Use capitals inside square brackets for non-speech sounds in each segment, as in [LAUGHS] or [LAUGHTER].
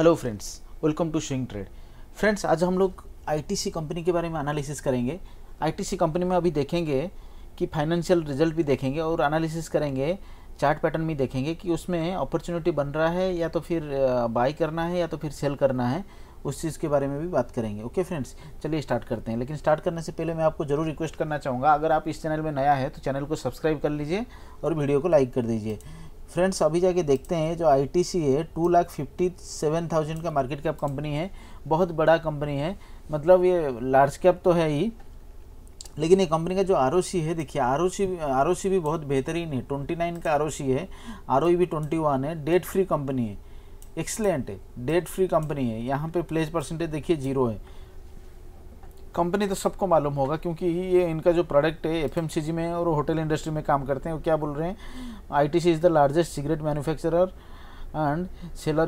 hello friends welcome to swing trade friends आज हम लोग आईटीसी कंपनी के बारे में एनालिसिस करेंगे आईटीसी कंपनी में अभी देखेंगे कि फाइनेंशियल रिजल्ट भी देखेंगे और एनालिसिस करेंगे चार्ट पैटर्न भी देखेंगे कि उसमें अपॉर्चुनिटी बन रहा है या तो फिर बाई करना है या तो फिर सेल करना है उस चीज़ के बारे में भी बात करेंगे ओके फ्रेंड्स चलिए स्टार्ट करते हैं लेकिन स्टार्ट करने से पहले मैं आपको ज़रूर रिक्वेस्ट करना चाहूँगा अगर आप इस चैनल में नया है तो चैनल को सब्सक्राइब कर लीजिए और वीडियो को लाइक कर दीजिए फ्रेंड्स अभी जाके देखते हैं जो आई है two lakh fifty seven thousand का मार्केट कैप कंपनी है बहुत बड़ा कंपनी है मतलब ये लार्ज कैप तो है ही लेकिन ये कंपनी का जो आर है देखिए आर ओ भी बहुत बेहतरीन है ट्वेंटी नाइन का आर है आर e भी ट्वेंटी वन है डेट फ्री कंपनी है एक्सलेंट है डेट फ्री कंपनी है यहाँ पे प्लेस परसेंटेज देखिए जीरो है कंपनी तो सबको मालूम होगा क्योंकि ये इनका जो प्रोडक्ट है एफ में और होटल इंडस्ट्री में काम करते हैं वो क्या बोल रहे हैं C is the largest cigarette manufacturer and seller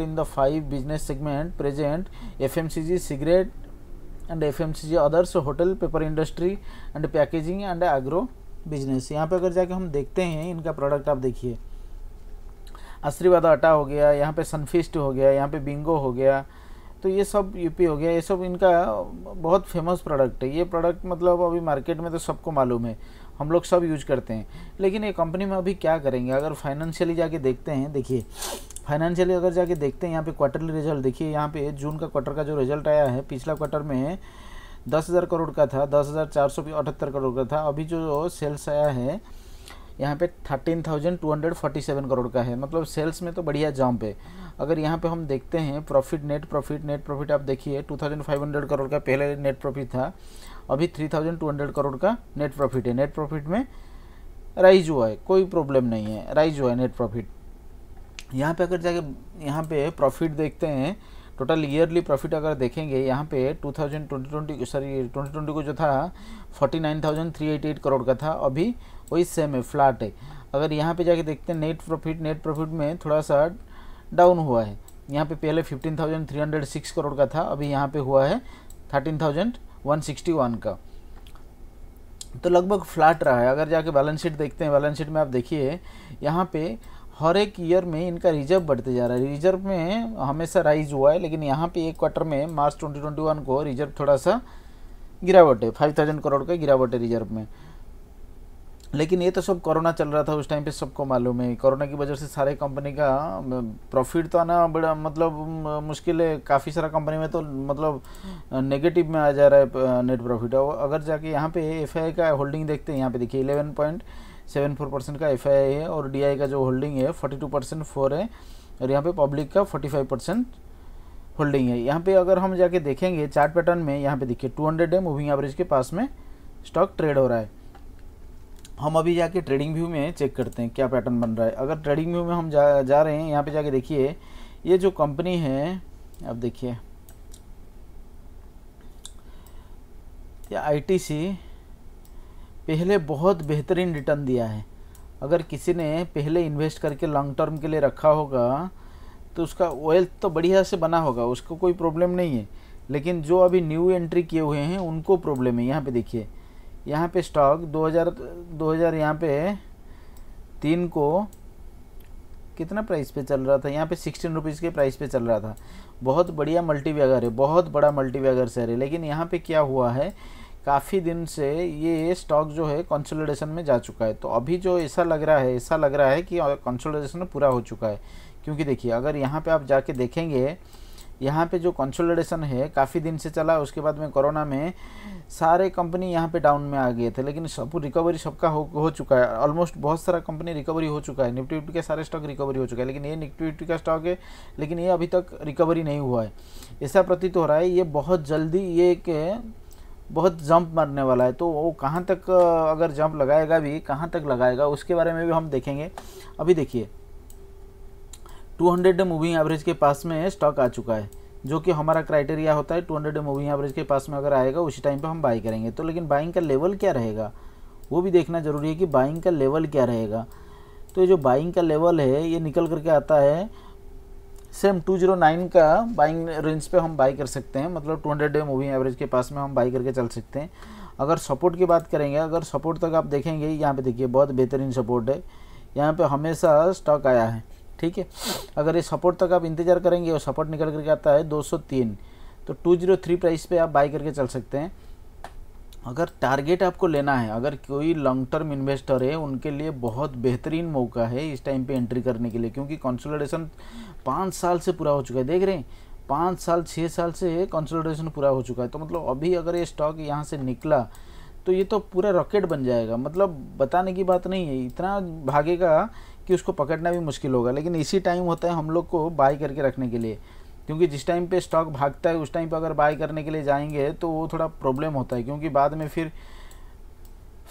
the five business segment present F M C G cigarette and F M C G others hotel paper industry and packaging and agro business यहाँ पे अगर जाके हम देखते हैं इनका product आप देखिए आशीर्वाद आटा हो गया यहाँ पे सनफिस्ट हो गया यहाँ पे बिंगो हो गया तो ये सब यूपी हो गया ये सब इनका बहुत फेमस प्रोडक्ट है ये प्रोडक्ट मतलब अभी मार्केट में तो सबको मालूम है हम लोग सब यूज करते हैं लेकिन ये कंपनी में अभी क्या करेंगे अगर फाइनेंशियली जाके देखते हैं देखिए फाइनेंशियली अगर जाके देखते हैं यहाँ पे क्वार्टरली रिजल्ट देखिए यहाँ पे जून का क्वार्टर का जो रिजल्ट आया है पिछला क्वार्टर में दस हज़ार करोड़ का था दस हज़ार चार सौ अठहत्तर करोड़ का था अभी जो सेल्स आया है यहाँ पे thirteen thousand two hundred forty seven crore का है मतलब सेल्स में तो बढ़िया जंप है अगर यहाँ पे हम देखते हैं profit net profit net profit आप देखिए two thousand five hundred crore का पहले नेट प्रॉफिट था अभी three thousand two hundred crore का नेट प्रॉफिट है नेट प्रॉफिट में राइज हुआ है कोई प्रॉब्लम नहीं है राइज हुआ है नेट प्रॉफिट यहाँ पे अगर जाके यहाँ पे प्रॉफिट देखते हैं टोटल ईयरली प्रॉफिट अगर देखेंगे यहाँ पे 2020 सॉरी 2020 को जो था 49,388 करोड़ का था अभी वही सेम है फ्लैट है अगर यहाँ पे जाके देखते हैं नेट प्रॉफिट नेट प्रॉफिट में थोड़ा सा डाउन हुआ है यहाँ पे पहले 15,306 करोड़ का था अभी यहाँ पे हुआ है 13,161 का तो लगभग फ्लैट रहा है अगर जाके बैलेंस शीट देखते हैं बैलेंस शीट में आप देखिए यहाँ पे हर एक ईयर में इनका रिजर्व बढ़ते जा रहा है रिजर्व में हमेशा राइज हुआ है लेकिन यहाँ पे एक क्वार्टर में मार्च 2021 को रिजर्व थोड़ा सा गिरावट है 5000 करोड़ का गिरावट है रिजर्व में लेकिन ये तो सब कोरोना चल रहा था उस टाइम पे सबको मालूम है कोरोना की वजह से सारे कंपनी का प्रॉफिट तो आना बड़ा मतलब मुश्किल है काफ़ी सारा कंपनी में तो मतलब नेगेटिव में आ जा रहा है नेट प्रॉफिट और अगर जाके यहाँ पे एफ का होल्डिंग देखते हैं यहाँ पे देखिए eleven point seven four percent का एफ है और डी का जो होल्डिंग है फोर्टी टू परसेंट फोर है और यहाँ पे पब्लिक का फोर्टी फाइव परसेंट होल्डिंग है यहाँ पे अगर हम जाके देखेंगे चार्ट पैटर्न में यहाँ पे देखिए टू हंड्रेड है मूविंग एवरेज के पास में स्टॉक ट्रेड हो रहा है हम अभी जाके ट्रेडिंग व्यू में चेक करते हैं क्या पैटर्न बन रहा है अगर ट्रेडिंग व्यू में हम जा जा रहे हैं यहाँ पे जाके देखिए ये जो कंपनी है अब देखिए या आईटीसी पहले बहुत बेहतरीन रिटर्न दिया है अगर किसी ने पहले इन्वेस्ट करके लॉन्ग टर्म के लिए रखा होगा तो उसका वेल्थ तो बढ़िया से बना होगा उसको कोई प्रॉब्लम नहीं है लेकिन जो अभी न्यू एंट्री किए हुए हैं उनको प्रॉब्लम है यहाँ पे देखिए यहाँ पे स्टॉक 2000 2000 यहाँ पे तीन को कितना प्राइस पे चल रहा था यहाँ पे सिक्सटीन रुपीज़ के प्राइस पे चल रहा था बहुत बढ़िया मल्टी है बहुत बड़ा मल्टी वेगर शहर है लेकिन यहाँ पे क्या हुआ है काफ़ी दिन से ये स्टॉक जो है कंसोलिडेशन में जा चुका है तो अभी जो ऐसा लग रहा है ऐसा लग रहा है कि कंसोलिडेशन पूरा हो चुका है क्योंकि देखिए अगर यहाँ पे आप जाके देखेंगे यहाँ पे जो कंसोलिडेशन है काफ़ी दिन से चला उसके बाद में कोरोना में सारे कंपनी यहाँ पे डाउन में आ गए थे लेकिन सब रिकवरी सबका हो हो चुका है ऑलमोस्ट बहुत सारा कंपनी रिकवरी हो चुका है निफ्टी निफ्टी के सारे स्टॉक रिकवरी हो चुका है लेकिन ये निफ्टी निफ्टी का स्टॉक है लेकिन ये अभी तक रिकवरी नहीं हुआ है ऐसा प्रतीत हो रहा है ये बहुत जल्दी ये एक बहुत जंप मारने वाला है तो वो कहाँ तक अगर जंप लगाएगा भी कहाँ तक लगाएगा उसके बारे में भी हम देखेंगे अभी देखिए टू हंड्रेड मूविंग एवरेज के पास में स्टॉक आ चुका है जो कि हमारा क्राइटेरिया होता है टू हंड्रेड मूविंग एवरेज के पास में अगर आएगा उसी टाइम पर हम बाई करेंगे तो लेकिन बाइंग का लेवल क्या रहेगा वो भी देखना ज़रूरी है कि बाइंग का लेवल क्या रहेगा तो ये जो बाइंग का लेवल है ये निकल करके आता है सेम 209 का बाइंग रेंज पे हम बाई कर सकते हैं मतलब 200 डे मूविंग एवरेज के पास में हम बाई करके चल सकते हैं अगर सपोर्ट की बात करेंगे अगर सपोर्ट तक आप देखेंगे यहाँ पे देखिए बहुत बेहतरीन सपोर्ट है यहाँ पे हमेशा स्टॉक आया है ठीक है अगर ये सपोर्ट तक आप इंतजार करेंगे और सपोर्ट निकल करके आता है 203 तो 203 प्राइस पे आप बाई करके चल सकते हैं अगर टारगेट आपको लेना है अगर कोई लॉन्ग टर्म इन्वेस्टर है उनके लिए बहुत बेहतरीन मौका है इस टाइम पे एंट्री करने के लिए क्योंकि कंसोलिडेशन पाँच साल से पूरा हो चुका है देख रहे हैं पाँच साल छः साल से कंसोलिडेशन पूरा हो चुका है तो मतलब अभी अगर ये स्टॉक यहाँ से निकला तो ये तो पूरा रॉकेट बन जाएगा मतलब बताने की बात नहीं है इतना भागेगा कि उसको पकड़ना भी मुश्किल होगा लेकिन इसी टाइम होता है हम लोग को बाय करके रखने के लिए क्योंकि जिस टाइम पे स्टॉक भागता है उस टाइम पे अगर बाय करने के लिए जाएंगे तो वो थोड़ा प्रॉब्लम होता है क्योंकि बाद में फिर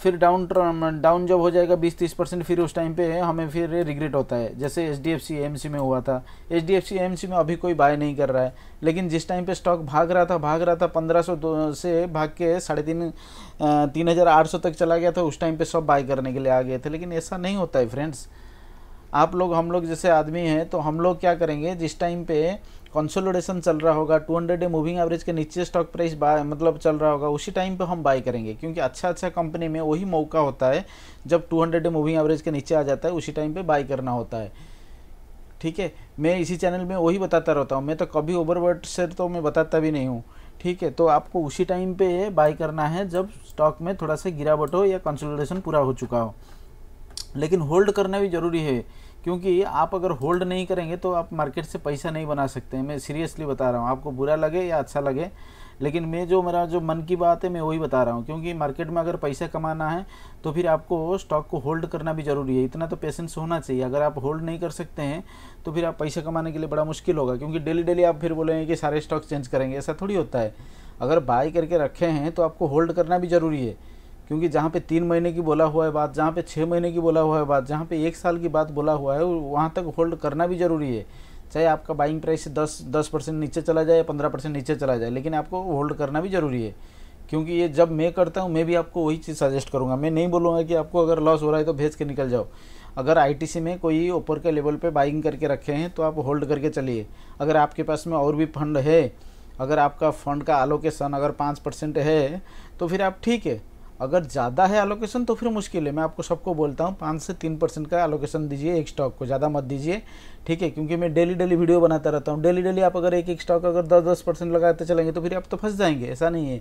फिर डाउन डाउन जब हो जाएगा 20-30 परसेंट फिर उस टाइम पे हमें फिर रिग्रेट होता है जैसे H D F C M C में हुआ था H D F C M C में अभी कोई बाय नहीं कर रहा है लेकिन जिस टाइम पे स्टॉक भाग रहा था भाग रहा था पंद्रह सौ से भाग के साढ़े तीन तीन हज़ार आठ सौ तक चला गया था उस टाइम पे सब बाय करने के लिए आ गए थे लेकिन ऐसा नहीं होता है फ्रेंड्स आप लोग हम लोग जैसे आदमी हैं तो हम लोग क्या करेंगे जिस टाइम पे कंसोलिडेशन चल रहा होगा 200 डे मूविंग एवरेज के नीचे स्टॉक प्राइस बाय मतलब चल रहा होगा उसी टाइम पे हम बाय करेंगे क्योंकि अच्छा अच्छा कंपनी में वही मौका होता है जब 200 डे मूविंग एवरेज के नीचे आ जाता है उसी टाइम पे बाय करना होता है ठीक है मैं इसी चैनल में वही बताता रहता हूँ मैं तो कभी ओवरवर्ट से तो मैं बताता भी नहीं हूँ ठीक है तो आपको उसी टाइम पे बाय करना है जब स्टॉक में थोड़ा सा गिरावट हो या कंसोलिडेशन पूरा हो चुका हो लेकिन होल्ड करना भी ज़रूरी है क्योंकि आप अगर होल्ड नहीं करेंगे तो आप मार्केट से पैसा नहीं बना सकते मैं सीरियसली बता रहा हूँ आपको बुरा लगे या अच्छा लगे लेकिन मैं जो मेरा जो मन की बात है मैं वही बता रहा हूँ क्योंकि मार्केट में अगर पैसा कमाना है तो फिर आपको स्टॉक को होल्ड करना भी ज़रूरी है इतना तो पेशेंस होना चाहिए अगर आप होल्ड नहीं कर सकते हैं तो फिर आप पैसा कमाने के लिए बड़ा मुश्किल होगा क्योंकि डेली डेली आप फिर बोलेंगे कि सारे स्टॉक चेंज करेंगे ऐसा थोड़ी होता है अगर बाय करके रखे हैं तो आपको होल्ड करना भी ज़रूरी है क्योंकि जहाँ पे तीन महीने की बोला हुआ है बात जहाँ पे छः महीने की बोला हुआ है बात जहाँ पे एक साल की बात बोला हुआ है वहाँ तक होल्ड करना भी ज़रूरी है चाहे आपका बाइंग प्राइस दस दस परसेंट नीचे चला जाए या पंद्रह परसेंट नीचे चला जाए लेकिन आपको होल्ड करना भी ज़रूरी है क्योंकि ये जब मैं करता हूँ मैं भी आपको वही चीज़ सजेस्ट करूँगा मैं नहीं बोलूँगा कि आपको अगर लॉस हो रहा है तो भेज के निकल जाओ अगर आई में कोई ऊपर के लेवल पर बाइंग करके रखे हैं तो आप होल्ड करके चलिए अगर आपके पास में और भी फंड है अगर आपका फंड का आलोकेशन अगर पाँच परसेंट है तो फिर आप ठीक है अगर ज़्यादा है एलोकेशन तो फिर मुश्किल है मैं आपको सबको बोलता हूँ पाँच से तीन परसेंट का एलोकेशन दीजिए एक स्टॉक को ज़्यादा मत दीजिए ठीक है क्योंकि मैं डेली डेली वीडियो बनाता रहता हूँ डेली डेली आप अगर एक एक स्टॉक अगर दस दस परसेंट लगाते चलेंगे तो फिर आप तो फंस जाएंगे ऐसा नहीं है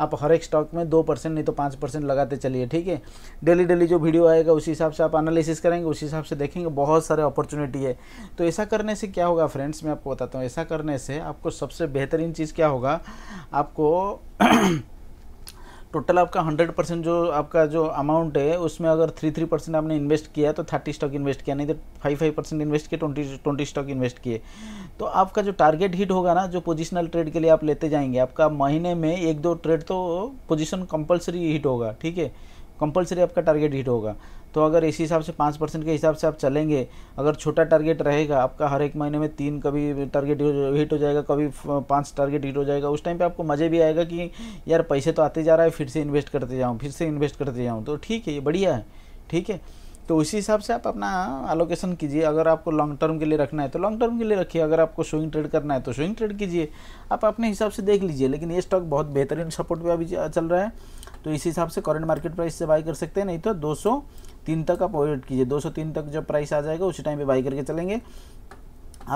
आप हर एक स्टॉक में दो परसेंट नहीं तो पाँच परसेंट लगाते चलिए ठीक है डेली डेली जो वीडियो आएगा उसी हिसाब से आप एनालिसिस करेंगे उसी हिसाब से देखेंगे बहुत सारे अपॉर्चुनिटी है तो ऐसा करने से क्या होगा फ्रेंड्स मैं आपको बताता हूँ ऐसा करने से आपको सबसे बेहतरीन चीज़ क्या होगा आपको [CLEARS THROAT] टोटल आपका 100 परसेंट जो आपका जो अमाउंट है उसमें अगर थ्री थ्री परसेंट आपने इन्वेस्ट किया तो थर्टी स्टॉक इन्वेस्ट किया नहीं तो फाइव फाइव परसेंट इन्वेस्ट किए ट्वेंटी ट्वेंटी स्टॉक इन्वेस्ट किए तो आपका जो टारगेट हिट होगा ना जो पोजिशनल ट्रेड के लिए आप लेते जाएंगे आपका महीने में एक दो ट्रेड तो पोजिशन कंपल्सरी हिट होगा ठीक है कंपलसरी आपका टारगेट हिट होगा तो अगर इसी हिसाब से पाँच परसेंट के हिसाब से आप चलेंगे अगर छोटा टारगेट रहेगा आपका हर एक महीने में तीन कभी टारगेट हिट हो जाएगा कभी पाँच टारगेट हिट हो जाएगा उस टाइम पर आपको मज़े भी आएगा कि यार पैसे तो आते जा रहा है फिर से इन्वेस्ट करते जाऊँ फिर से इन्वेस्ट करते जाऊँ तो ठीक है ये बढ़िया है ठीक है तो उसी हिसाब से आप अपना एलोकेशन कीजिए अगर आपको लॉन्ग टर्म के लिए रखना है तो लॉन्ग टर्म के लिए रखिए अगर आपको स्विंग ट्रेड करना है तो स्विंग ट्रेड कीजिए आप अपने हिसाब से देख लीजिए लेकिन ये स्टॉक बहुत बेहतरीन सपोर्ट पर अभी चल रहा है तो इसी हिसाब से करंट मार्केट प्राइस से बाई कर सकते हैं नहीं तो दो तीन तक आप वेट कीजिए 203 तक जब प्राइस आ जाएगा उसी टाइम पे बाई करके चलेंगे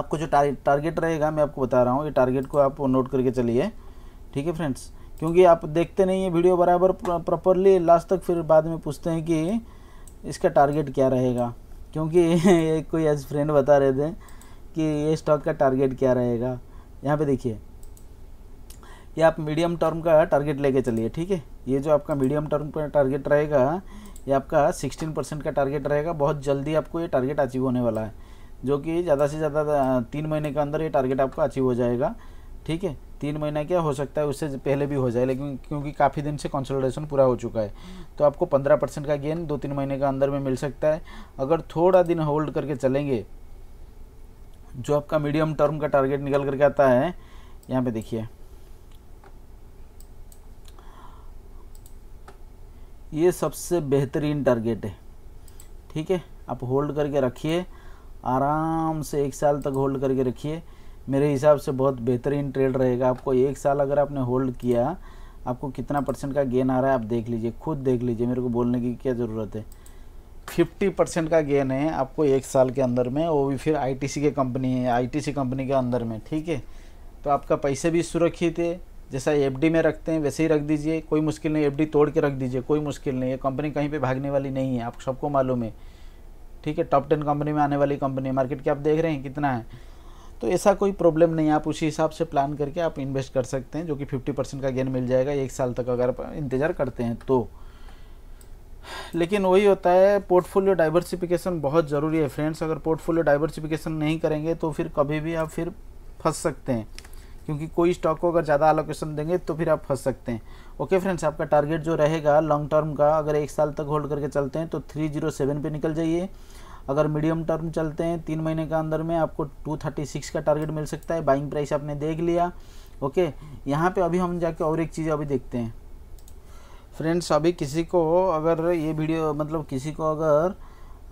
आपको जो टारगेट रहेगा मैं आपको बता रहा हूँ ये टारगेट को आप नोट करके चलिए ठीक है फ्रेंड्स क्योंकि आप देखते नहीं ये वीडियो बराबर प्रॉपरली लास्ट तक फिर बाद में पूछते हैं कि इसका टारगेट क्या रहेगा क्योंकि [LAUGHS] एक कोई एज फ्रेंड बता रहे थे कि ये स्टॉक का टारगेट क्या रहेगा यहाँ पे देखिए ये आप मीडियम टर्म का टारगेट लेके चलिए ठीक है ये जो आपका मीडियम टर्म का टारगेट रहेगा ये आपका सिक्सटीन परसेंट का टारगेट रहेगा बहुत जल्दी आपको ये टारगेट अचीव होने वाला है जो कि ज़्यादा से ज़्यादा तीन महीने के अंदर ये टारगेट आपका अचीव हो जाएगा ठीक है तीन महीना क्या हो सकता है उससे पहले भी हो जाए लेकिन क्योंकि काफ़ी दिन से कंसल्टेशन पूरा हो चुका है तो आपको पंद्रह परसेंट का गेन दो तीन महीने के अंदर में मिल सकता है अगर थोड़ा दिन होल्ड करके चलेंगे जो आपका मीडियम टर्म का टारगेट निकल करके आता है यहाँ पे देखिए ये सबसे बेहतरीन टारगेट है ठीक है आप होल्ड करके रखिए आराम से एक साल तक होल्ड करके रखिए मेरे हिसाब से बहुत बेहतरीन ट्रेड रहेगा आपको एक साल अगर आपने होल्ड किया आपको कितना परसेंट का गेन आ रहा है आप देख लीजिए खुद देख लीजिए मेरे को बोलने की क्या ज़रूरत है फिफ्टी परसेंट का गेन है आपको एक साल के अंदर में वो भी फिर आईटीसी के कंपनी है आईटीसी कंपनी के अंदर में ठीक है तो आपका पैसे भी सुरक्षित है जैसा एफ में रखते हैं वैसे ही रख दीजिए कोई मुश्किल नहीं एफ तोड़ के रख दीजिए कोई मुश्किल नहीं ये कंपनी कहीं पर भागने वाली नहीं है आप सबको मालूम है ठीक है टॉप टेन कंपनी में आने वाली कंपनी मार्केट क्या आप देख रहे हैं कितना है तो ऐसा कोई प्रॉब्लम नहीं है आप उसी हिसाब से प्लान करके आप इन्वेस्ट कर सकते हैं जो कि फिफ्टी परसेंट का गेन मिल जाएगा एक साल तक अगर आप इंतज़ार करते हैं तो लेकिन वही होता है पोर्टफोलियो डाइवर्सिफिकेशन बहुत ज़रूरी है फ्रेंड्स अगर पोर्टफोलियो डाइवर्सिफिकेशन नहीं करेंगे तो फिर कभी भी आप फिर फंस सकते हैं क्योंकि कोई स्टॉक को अगर ज़्यादा एलोकेशन देंगे तो फिर आप फंस सकते हैं ओके फ्रेंड्स आपका टारगेट जो रहेगा लॉन्ग टर्म का अगर एक साल तक होल्ड करके चलते हैं तो थ्री जीरो सेवन पर निकल जाइए अगर मीडियम टर्म चलते हैं तीन महीने के अंदर में आपको टू थर्टी सिक्स का टारगेट मिल सकता है बाइंग प्राइस आपने देख लिया ओके यहाँ पर अभी हम जाके और एक चीज़ अभी देखते हैं फ्रेंड्स अभी किसी को अगर ये वीडियो मतलब किसी को अगर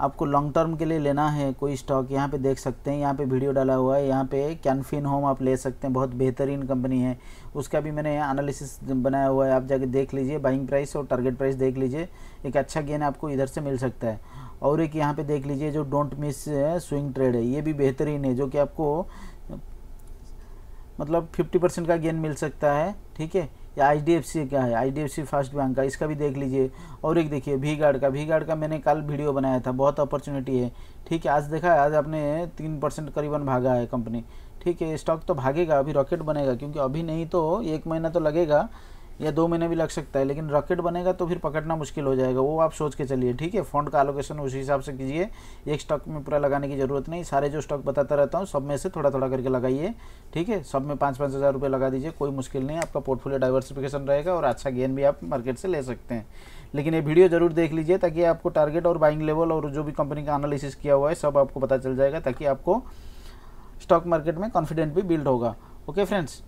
आपको लॉन्ग टर्म के लिए लेना है कोई स्टॉक यहाँ पे देख सकते हैं यहाँ पे वीडियो डाला हुआ है यहाँ पे कैनफिन होम आप ले सकते हैं बहुत बेहतरीन कंपनी है उसका भी मैंने एनालिसिस बनाया हुआ है आप जाके देख लीजिए बाइंग प्राइस और टारगेट प्राइस देख लीजिए एक अच्छा गेन आपको इधर से मिल सकता है और एक यहाँ पर देख लीजिए जो डोंट मिस स्विंग ट्रेड है ये भी बेहतरीन है जो कि आपको मतलब फिफ्टी परसेंट का गेन मिल सकता है ठीक है ये सी क्या है सी फर्स्ट बैंक का इसका भी देख लीजिए और एक देखिए भी गार्ड का भी गार्ड का मैंने कल वीडियो बनाया था बहुत अपॉर्चुनिटी है ठीक है आज देखा है आज आपने तीन परसेंट करीबन भागा है कंपनी ठीक है स्टॉक तो भागेगा अभी रॉकेट बनेगा क्योंकि अभी नहीं तो एक महीना तो लगेगा या दो महीने भी लग सकता है लेकिन रॉकेट बनेगा तो फिर पकड़ना मुश्किल हो जाएगा वो आप सोच के चलिए ठीक है फंड का एलोकेशन उसी हिसाब से कीजिए एक स्टॉक में पूरा लगाने की ज़रूरत नहीं सारे जो स्टॉक बताता रहता हूँ सब में से थोड़ा थोड़ा करके लगाइए ठीक है सब में पाँच पाँच हज़ार रुपये लगा दीजिए कोई मुश्किल नहीं आपका पोर्टफोलियो डाइवर्सिफिकेशन रहेगा और अच्छा गेन भी आप मार्केट से ले सकते हैं लेकिन ये वीडियो जरूर देख लीजिए ताकि आपको टारगेट और बाइंग लेवल और जो भी कंपनी का एनालिसिस किया हुआ है सब आपको पता चल जाएगा ताकि आपको स्टॉक मार्केट में कॉन्फिडेंट भी बिल्ड होगा ओके फ्रेंड्स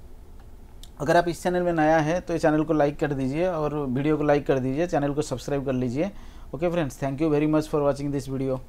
अगर आप इस चैनल में नया है तो इस चैनल को लाइक कर दीजिए और वीडियो को लाइक कर दीजिए चैनल को सब्सक्राइब कर लीजिए okay friends thank you very much for watching this video